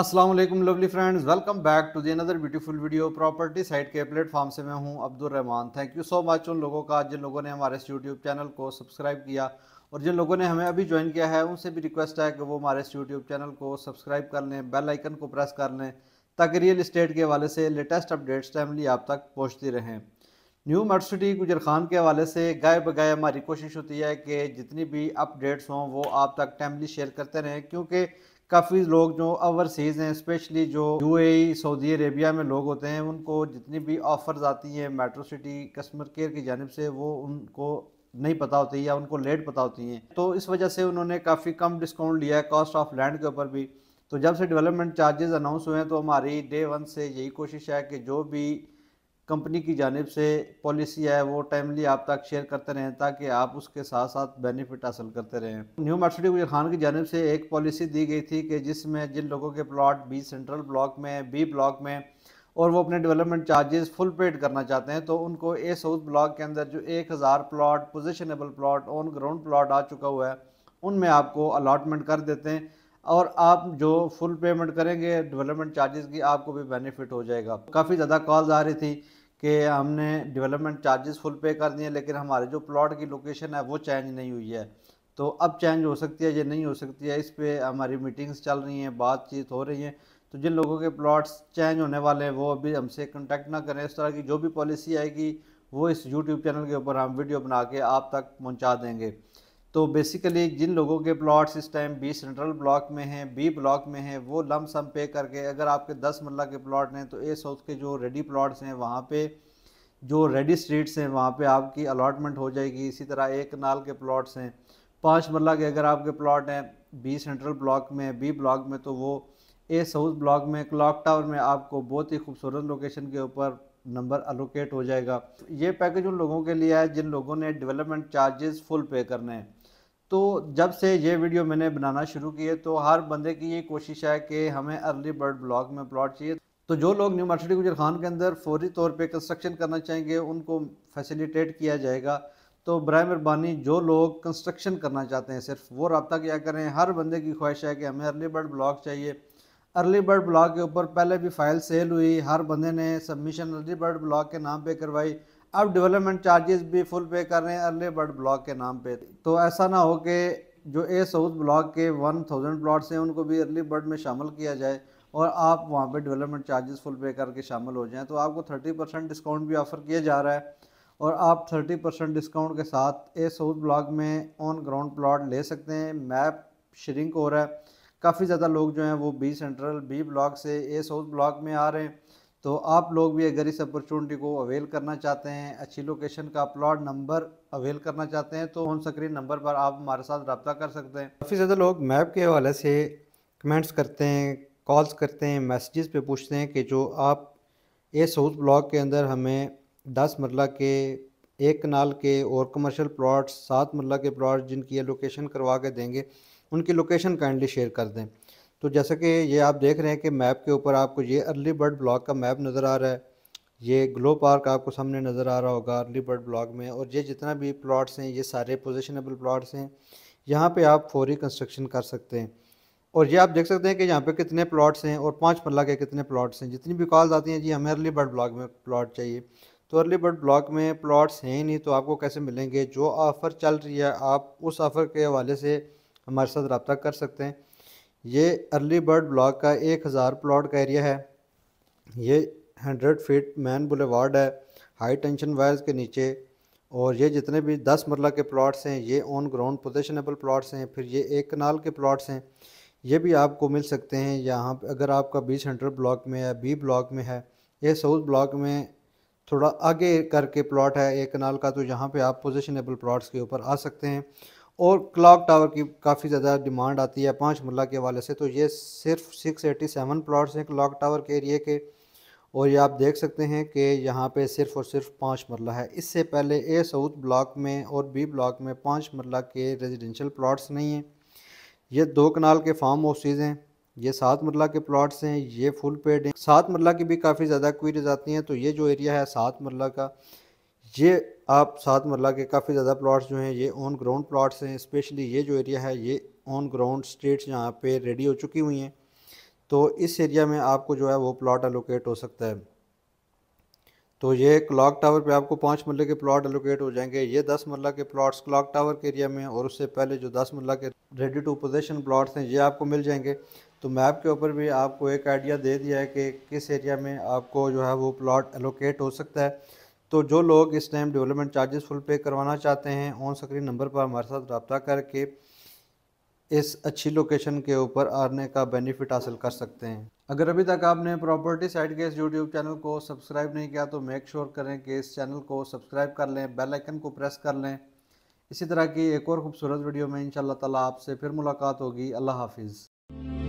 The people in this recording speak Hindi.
Aslam lovely friends welcome back to the another beautiful video property site के प्लेटफॉर्म से मैं हूं Abdul Rahman thank you so much उन लोगों का जिन लोगों ने हमारे इस यूट्यूब चैनल को सब्सक्राइब किया और जिन लोगों ने हमें अभी ज्वाइन किया है उनसे भी रिक्वेस्ट है कि वो हमारे इस यूट्यूब चैनल को सब्सक्राइब कर लें बेल आइकन को प्रेस कर लें ताकि रियल इस्टेट के हवाले से लेटेस्ट अपडेट्स टाइमली आप तक पहुँचती रहें न्यू मर्सिटी गुजर खान के हवाले से गाय बगाए हमारी कोशिश होती है कि जितनी भी अपडेट्स हों वो आप तक टाइमली शेयर करते रहें क्योंकि काफ़ी लोग जो ओवरसीज़ हैं स्पेशली जो यूएई सऊदी अरेबिया में लोग होते हैं उनको जितनी भी ऑफ़र्स आती हैं मेट्रो सिटी कस्टमर केयर की जानब से वो उनको नहीं पता होती या उनको लेट पता होती हैं तो इस वजह से उन्होंने काफ़ी कम डिस्काउंट लिया है कॉस्ट ऑफ लैंड के ऊपर भी तो जब से डेवलपमेंट चार्जेस अनाउंस हुए हैं तो हमारी डे वन से यही कोशिश है कि जो भी कंपनी की जानब से पॉलिसी है वो टाइमली आप तक शेयर करते रहें ताकि आप उसके साथ साथ बेनिफिट हासिल करते रहें न्यू मार्सिटी गुजर खान की जानब से एक पॉलिसी दी गई थी कि जिसमें जिन लोगों के प्लाट बी सेंट्रल ब्लॉक में बी ब्लॉक में और वो अपने डेवलपमेंट चार्जेस फुल पेड करना चाहते हैं तो उनको ए साउथ ब्लॉक के अंदर जो एक हज़ार plot positionable plot on ground plot आ चुका हुआ है उनमें आपको अलाटमेंट कर देते हैं और आप जो फुल पेमेंट करेंगे डेवलपमेंट चार्जेस की आपको भी बेनिफिट हो जाएगा काफ़ी ज़्यादा कॉल्स आ रही थी कि हमने डेवलपमेंट चार्जेस फुल पे कर दिए लेकिन हमारे जो प्लॉट की लोकेशन है वो चेंज नहीं हुई है तो अब चेंज हो सकती है या नहीं हो सकती है इस पर हमारी मीटिंग्स चल रही हैं बातचीत हो रही हैं तो जिन लोगों के प्लॉट्स चेंज होने वाले हैं वो अभी हमसे कंटेक्ट ना करें इस तरह की जो भी पॉलिसी आएगी वो इस यूट्यूब चैनल के ऊपर हम वीडियो बना के आप तक पहुँचा देंगे तो बेसिकली जिन लोगों के प्लॉट्स इस टाइम बी सेंट्रल ब्लॉक में हैं बी ब्लॉक में हैं वो लम सम पे करके अगर आपके दस मरला के प्लॉट हैं तो ए साउथ के जो रेडी प्लॉट्स हैं वहाँ पे जो रेडी स्ट्रीट्स हैं वहाँ पे आपकी अलाटमेंट हो जाएगी इसी तरह एक नाल के प्लॉट्स हैं पाँच मरला के अगर आपके प्लॉट हैं बी सेंट्रल ब्लॉक में बी ब्लॉक में तो वो ए साउथ ब्लॉक में क्लॉक टावर में आपको बहुत ही खूबसूरत लोकेशन के ऊपर नंबर अलोकेट हो जाएगा ये पैकेज उन लोगों के लिए है जिन लोगों ने डेवलपमेंट चार्जेस फुल पे करने हैं तो जब से ये वीडियो मैंने बनाना शुरू की है तो हर बंदे की ये कोशिश है कि हमें अर्ली बर्ड ब्लॉक में प्लॉट चाहिए तो जो लोग न्यू मर्सिडी गुजर खान के अंदर फौरी तौर पे कंस्ट्रक्शन करना चाहेंगे उनको फैसिलिटेट किया जाएगा तो बर मेहरबानी जो लोग कंस्ट्रक्शन करना चाहते हैं सिर्फ वो रबता क्या करें हर बंदे की ख्वाहिश है कि हमें अर्ली बर्ड ब्लॉक चाहिए अर्ली बर्ड ब्लॉक के ऊपर पहले भी फ़ाइल सेल हुई हर बंदे ने सबमिशन अर्ली बर्ड ब्लॉक के नाम पर करवाई अब डेवलपमेंट चार्जेस भी फुल पे कर रहे हैं अर्ले बर्ड ब्लॉक के नाम पे तो ऐसा ना हो कि जो ए साउथ ब्लॉक के वन थाउजेंड प्लाट्स हैं उनको भी अर्ली बर्ड में शामिल किया जाए और आप वहाँ पे डेवलपमेंट चार्जेस फुल पे करके शामिल हो जाएं तो आपको थर्टी परसेंट डिस्काउंट भी ऑफ़र किया जा रहा है और आप थर्टी परसेंट डिस्काउंट के साथ ए साउथ ब्लॉक में ऑन ग्राउंड प्लाट ले सकते हैं मैप श्रिंक हो रहा है काफ़ी ज़्यादा लोग जो हैं वो बी सेंट्रल बी ब्लॉक से ए साउथ ब्लॉक में आ रहे हैं तो आप लोग भी अगर इस अपॉर्चुनिटी को अवेल करना चाहते हैं अच्छी लोकेशन का प्लॉट नंबर अवेल करना चाहते हैं तो ऑन स्क्रीन नंबर पर आप हमारे साथ रबता कर सकते हैं काफ़ी ज़्यादा लोग मैप के हवाले से कमेंट्स करते हैं कॉल्स करते हैं मैसेजेस पे पूछते हैं कि जो आप ए साउथ ब्लॉक के अंदर हमें दस मरला के एक कनाल के और कमर्शल प्लाट्स सात मरला के प्लाट्स जिनकी लोकेशन करवा के देंगे उनकी लोकेशन काइंडली शेयर कर दें तो जैसा कि ये आप देख रहे हैं कि मैप के ऊपर आपको ये अर्ली बर्ड ब्लॉक का मैप नज़र आ रहा है ये ग्लो पार्क आपको सामने नज़र आ रहा होगा अर्ली बर्ड ब्लॉक में और ये जितना भी प्लॉट्स हैं ये सारे पोजिशनेबल प्लाट्स हैं यहाँ पर आप फौरी कंस्ट्रक्शन कर सकते हैं और ये आप देख सकते हैं कि यहाँ पे कितने प्लॉट्स हैं और पाँच मल्ला के कितने प्लॉट्स हैं जितनी भी कॉल्स आती हैं जी हमें अर्ली बर्ड ब्लॉक में प्लॉट चाहिए तो अर्ली बर्ड ब्लॉक में प्लॉट्स हैं ही नहीं तो आपको कैसे मिलेंगे जो ऑफ़र चल रही है आप उस ऑफ़र के हवाले से हमारे साथ रबता कर सकते हैं ये अर्ली बर्ड ब्लॉक का एक हज़ार प्लाट का एरिया है ये हंड्रेड फीट मैन बुलेवार्ड है हाई टेंशन वायर्स के नीचे और ये जितने भी दस मरला के प्लाट्स हैं ये ऑन ग्राउंड पोजिशनेबल प्लाट्स हैं फिर ये एक कनाल के प्लाट्स हैं ये भी आपको मिल सकते हैं यहाँ अगर आपका बी सेंटर ब्लॉक में है बी ब्लॉक में है ये साउथ ब्लॉक में थोड़ा आगे करके प्लाट है एक कनाल का तो यहाँ पे आप पोजिशनेबल प्लाट्स के ऊपर आ सकते हैं और क्लॉक टावर की काफ़ी ज़्यादा डिमांड आती है पाँच मुल्ला के हवाले से तो ये सिर्फ सिक्स एटी सेवन प्लाट्स हैं क्लॉक टावर के एरिए के और ये आप देख सकते हैं कि यहाँ पे सिर्फ और सिर्फ पाँच मरला है इससे पहले ए साउथ ब्लॉक में और बी ब्लॉक में पाँच मरला के रेजिडेंशल प्लाट्स नहीं हैं ये दो कनाल के फार्म हाउसेज हैं ये सात मरला के प्लाट्स हैं ये फुल पेड हैं सात मरला की भी काफ़ी ज़्यादा क्वीरीज आती हैं तो ये जो एरिया है सात मरला का ये आप सात मरला के काफ़ी ज़्यादा प्लाट्स जो हैं ये ऑन ग्राउंड प्लाट्स हैं स्पेशली ये जो एरिया है ये ऑन ग्राउंड स्ट्रीट्स यहाँ पे रेडी हो चुकी हुई हैं तो इस एरिया में आपको जो है वो प्लाट एलोकेट हो सकता है तो ये क्लॉक टावर पे आपको पाँच मरल के प्लाट एलोकेट हो जाएंगे ये दस मरला के प्लाट्स क्लॉक टावर के एरिया में और उससे पहले जो दस मरला के रेडी टू पोजेशन प्लाट्स हैं ये आपको मिल जाएंगे तो मैप के ऊपर भी आपको एक आइडिया दे दिया है कि किस एरिया में आपको जो है वो प्लाट एलोकेट हो सकता है तो जो लोग इस टाइम डेवलपमेंट चार्जेस फुल पे करवाना चाहते हैं ऑन स्क्रीन नंबर पर हमारे साथ रबता करके इस अच्छी लोकेशन के ऊपर आने का बेनिफिट हासिल कर सकते हैं अगर अभी तक आपने प्रॉपर्टी साइड के इस यूट्यूब चैनल को सब्सक्राइब नहीं किया तो मेक श्योर करें कि इस चैनल को सब्सक्राइब कर लें बेल आइकन को प्रेस कर लें इसी तरह की एक और खूबसूरत वीडियो में इन ताला आपसे फिर मुलाकात होगी अल्लाह हाफिज़